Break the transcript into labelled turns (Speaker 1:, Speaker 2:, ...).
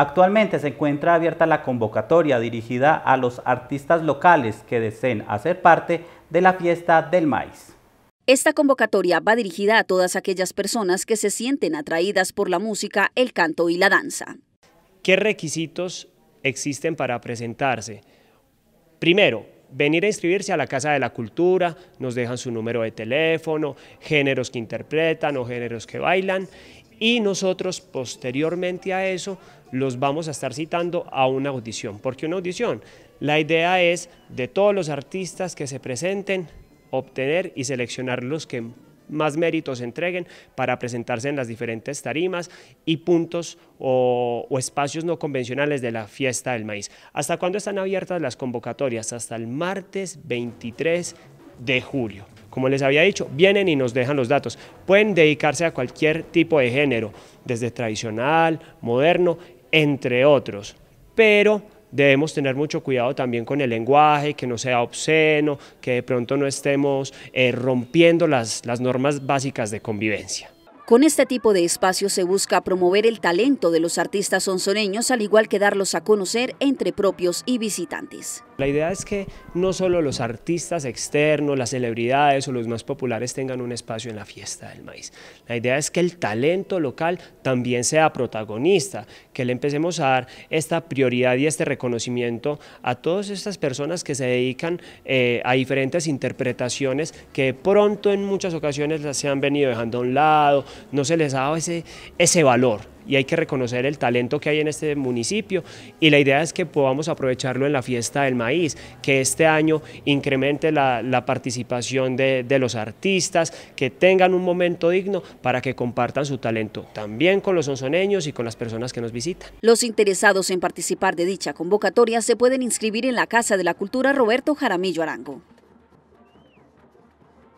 Speaker 1: Actualmente se encuentra abierta la convocatoria dirigida a los artistas locales que deseen hacer parte de la fiesta del maíz.
Speaker 2: Esta convocatoria va dirigida a todas aquellas personas que se sienten atraídas por la música, el canto y la danza.
Speaker 1: ¿Qué requisitos existen para presentarse? Primero, venir a inscribirse a la Casa de la Cultura, nos dejan su número de teléfono, géneros que interpretan o géneros que bailan y nosotros posteriormente a eso los vamos a estar citando a una audición. ¿Por qué una audición? La idea es de todos los artistas que se presenten, obtener y seleccionar los que más méritos entreguen para presentarse en las diferentes tarimas y puntos o, espacios no convencionales de la fiesta del maíz. ¿Hasta cuándo están abiertas las convocatorias? Hasta el martes 23 de julio. Como les había dicho, vienen y nos dejan los datos. Pueden dedicarse a cualquier tipo de género, desde tradicional, moderno, entre otros. Pero debemos tener mucho cuidado también con el lenguaje, que no sea obsceno, que de pronto no estemos eh, rompiendo las, normas básicas de convivencia.
Speaker 2: Con este tipo de espacios se busca promover el talento de los artistas onzoreños, al igual que darlos a conocer entre propios y visitantes.
Speaker 1: La idea es que no solo los artistas externos, las celebridades o los más populares tengan un espacio en la fiesta del maíz. La idea es que el talento local también sea protagonista, que le empecemos a dar esta prioridad y este reconocimiento a todas estas personas que se dedican eh, a diferentes interpretaciones que pronto en muchas ocasiones las se han venido dejando a un lado, no se les ha dado ese, ese valor y hay que reconocer el talento que hay en este municipio y la idea es que podamos aprovecharlo en la fiesta del maíz, que este año incremente la, participación de, los artistas, que tengan un momento digno para que compartan su talento también con los sonzoneños y con las personas que nos visitan.
Speaker 2: Los interesados en participar de dicha convocatoria se pueden inscribir en la Casa de la Cultura Roberto Jaramillo Arango.